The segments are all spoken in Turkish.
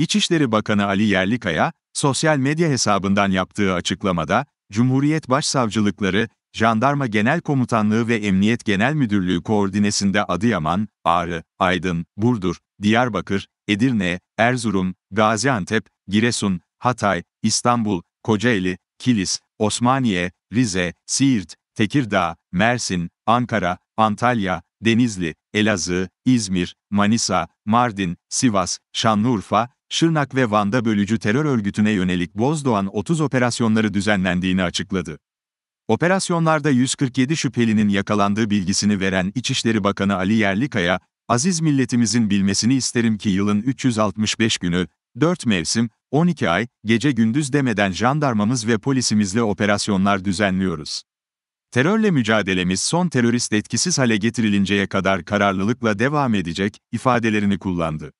İçişleri Bakanı Ali Yerlikaya, sosyal medya hesabından yaptığı açıklamada, Cumhuriyet Başsavcılıkları, Jandarma Genel Komutanlığı ve Emniyet Genel Müdürlüğü koordinesinde Adıyaman, Ağrı, Aydın, Burdur, Diyarbakır, Edirne, Erzurum, Gaziantep, Giresun, Hatay, İstanbul, Kocaeli, Kilis, Osmaniye, Rize, Siirt, Tekirdağ, Mersin, Ankara, Antalya, Denizli, Elazığ, İzmir, Manisa, Mardin, Sivas, Şanlıurfa, Şırnak ve Van'da bölücü terör örgütüne yönelik Bozdoğan 30 operasyonları düzenlendiğini açıkladı. Operasyonlarda 147 şüphelinin yakalandığı bilgisini veren İçişleri Bakanı Ali Yerlikaya, aziz milletimizin bilmesini isterim ki yılın 365 günü, 4 mevsim, 12 ay, gece gündüz demeden jandarmamız ve polisimizle operasyonlar düzenliyoruz. Terörle mücadelemiz son terörist etkisiz hale getirilinceye kadar kararlılıkla devam edecek, ifadelerini kullandı.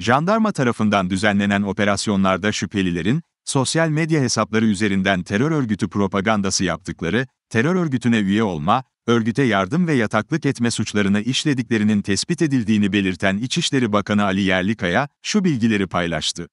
Jandarma tarafından düzenlenen operasyonlarda şüphelilerin, sosyal medya hesapları üzerinden terör örgütü propagandası yaptıkları, terör örgütüne üye olma, örgüte yardım ve yataklık etme suçlarını işlediklerinin tespit edildiğini belirten İçişleri Bakanı Ali Yerlikaya, şu bilgileri paylaştı.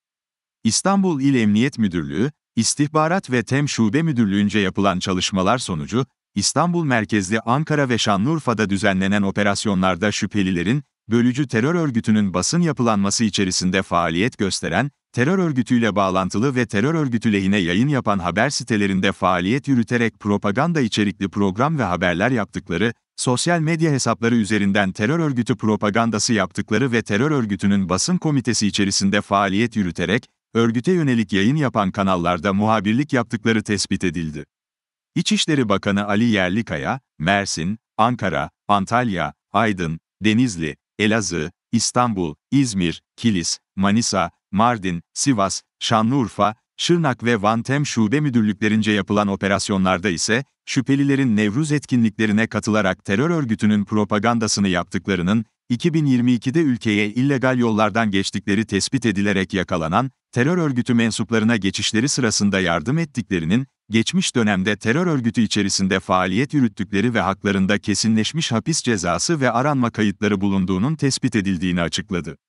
İstanbul İl Emniyet Müdürlüğü, İstihbarat ve TEM Şube Müdürlüğü'nce yapılan çalışmalar sonucu, İstanbul merkezli Ankara ve Şanlıurfa'da düzenlenen operasyonlarda şüphelilerin, bölücü terör örgütünün basın yapılanması içerisinde faaliyet gösteren, terör örgütüyle bağlantılı ve terör örgütü lehine yayın yapan haber sitelerinde faaliyet yürüterek propaganda içerikli program ve haberler yaptıkları, sosyal medya hesapları üzerinden terör örgütü propagandası yaptıkları ve terör örgütünün basın komitesi içerisinde faaliyet yürüterek, örgüte yönelik yayın yapan kanallarda muhabirlik yaptıkları tespit edildi. İçişleri Bakanı Ali Yerlikaya, Mersin, Ankara, Antalya, Aydın, Denizli, Elazığ, İstanbul, İzmir, Kilis, Manisa, Mardin, Sivas, Şanlıurfa, Şırnak ve Van Tem şube müdürlüklerince yapılan operasyonlarda ise, şüphelilerin Nevruz etkinliklerine katılarak terör örgütünün propagandasını yaptıklarının, 2022'de ülkeye illegal yollardan geçtikleri tespit edilerek yakalanan, terör örgütü mensuplarına geçişleri sırasında yardım ettiklerinin, geçmiş dönemde terör örgütü içerisinde faaliyet yürüttükleri ve haklarında kesinleşmiş hapis cezası ve aranma kayıtları bulunduğunun tespit edildiğini açıkladı.